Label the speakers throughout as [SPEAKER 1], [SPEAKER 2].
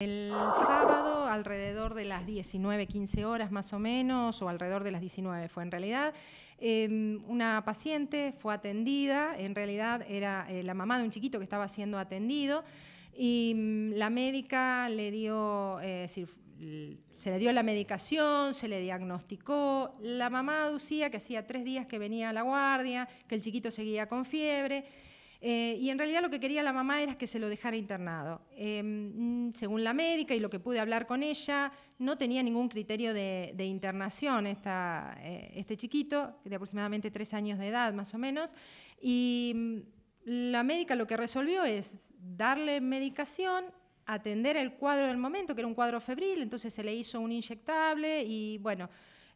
[SPEAKER 1] El sábado, alrededor de las 19, 15 horas más o menos, o alrededor de las 19 fue en realidad, em, una paciente fue atendida, en realidad era eh, la mamá de un chiquito que estaba siendo atendido, y mm, la médica le dio, eh, se le dio la medicación, se le diagnosticó, la mamá aducía que hacía tres días que venía a la guardia, que el chiquito seguía con fiebre. Eh, y en realidad lo que quería la mamá era que se lo dejara internado. Em, según la médica y lo que pude hablar con ella, no tenía ningún criterio de, internación eh, este chiquito, de aproximadamente tres años de edad más o menos. Y mm, la médica lo que resolvió es darle medicación atender el cuadro del momento, que era un cuadro febril, entonces se le hizo un inyectable y bueno,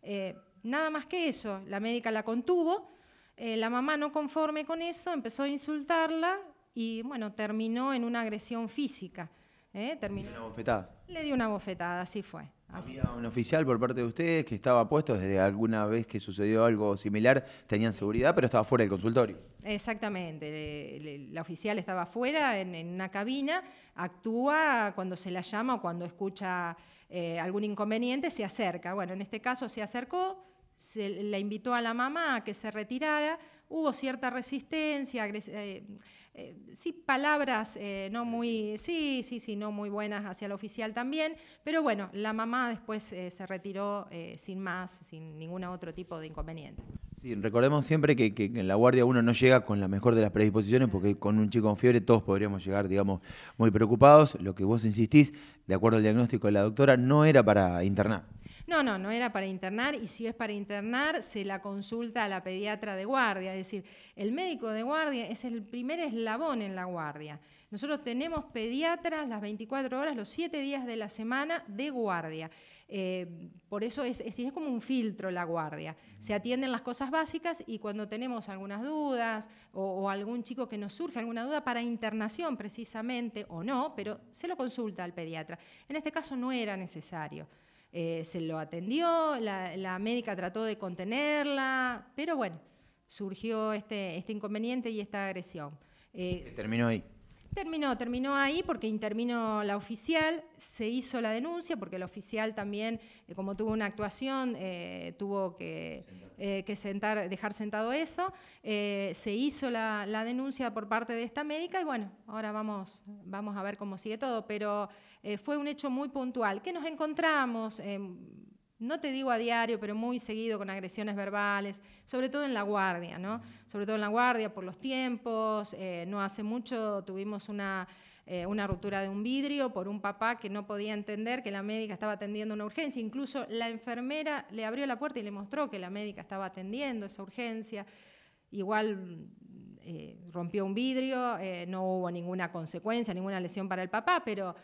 [SPEAKER 1] eh, nada más que eso, la médica la contuvo, eh, la mamá no conforme con eso empezó a insultarla y bueno, terminó en una agresión física. ¿eh? ¿Le dio
[SPEAKER 2] una bofetada?
[SPEAKER 1] Le dio una bofetada, así fue. ¿Había
[SPEAKER 2] un oficial por parte de ustedes que estaba puesto desde alguna vez que sucedió algo similar? Tenían seguridad, pero estaba fuera del consultorio.
[SPEAKER 1] Exactamente, la oficial estaba fuera en, una cabina, actúa cuando se la llama o cuando escucha eh, algún inconveniente, se acerca. Bueno, en este caso se acercó, se la invitó a la mamá a que se retirara, hubo cierta resistencia, eh, eh, sí, palabras eh, no muy, sí, sí, no muy buenas hacia el oficial también, pero bueno, la mamá después se retiró sin más, sin ningún otro tipo de inconveniente.
[SPEAKER 2] Sí, recordemos siempre que, que, en la guardia uno no llega con la mejor de las predisposiciones, porque con un chico con fiebre todos podríamos llegar, digamos, muy preocupados. Lo que vos insistís, de acuerdo al diagnóstico de la doctora, no era para internar.
[SPEAKER 1] No, no, no era para internar y si es para internar se la consulta a la pediatra de guardia, es decir, el médico de guardia es el primer eslabón en la guardia. Nosotros tenemos pediatras las 24 horas, los 7 días de la semana de guardia. Eh, por eso es, es, como un filtro la guardia. Se atienden las cosas básicas y cuando tenemos algunas dudas o, algún chico que nos surge alguna duda para internación precisamente o no, pero se lo consulta al pediatra. En este caso no era necesario. Eh, se lo atendió, la, médica trató de contenerla, pero bueno, surgió este, este inconveniente y esta agresión. Eh, terminó ahí. Terminó, terminó ahí porque interminó la oficial, se hizo la denuncia porque la oficial también, eh, como tuvo una actuación, eh, tuvo eh, que, sentar, dejar sentado eso, se hizo la, denuncia por parte de esta médica y bueno, ahora vamos, vamos a ver cómo sigue todo, pero fue un hecho muy puntual. ¿Qué nos encontramos? Em, no te digo a diario, pero muy seguido con agresiones verbales, sobre todo en la guardia, ¿no? Sobre todo en la guardia por los tiempos, eh, no hace mucho tuvimos eh, una, ruptura de un vidrio por un papá que no podía entender que la médica estaba atendiendo una urgencia, incluso la enfermera le abrió la puerta y le mostró que la médica estaba atendiendo esa urgencia, igual eh, rompió un vidrio, no hubo ninguna consecuencia, ninguna lesión para el papá, pero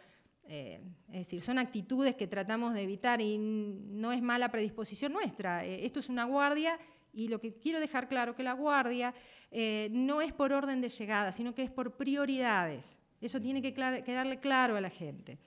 [SPEAKER 1] eh, es decir, son actitudes que tratamos de evitar y no es mala predisposición nuestra. Eh, esto es una guardia y lo que quiero dejar claro que la guardia eh, no es por orden de llegada, sino que es por prioridades. Eso tiene que quedarle claro a la gente.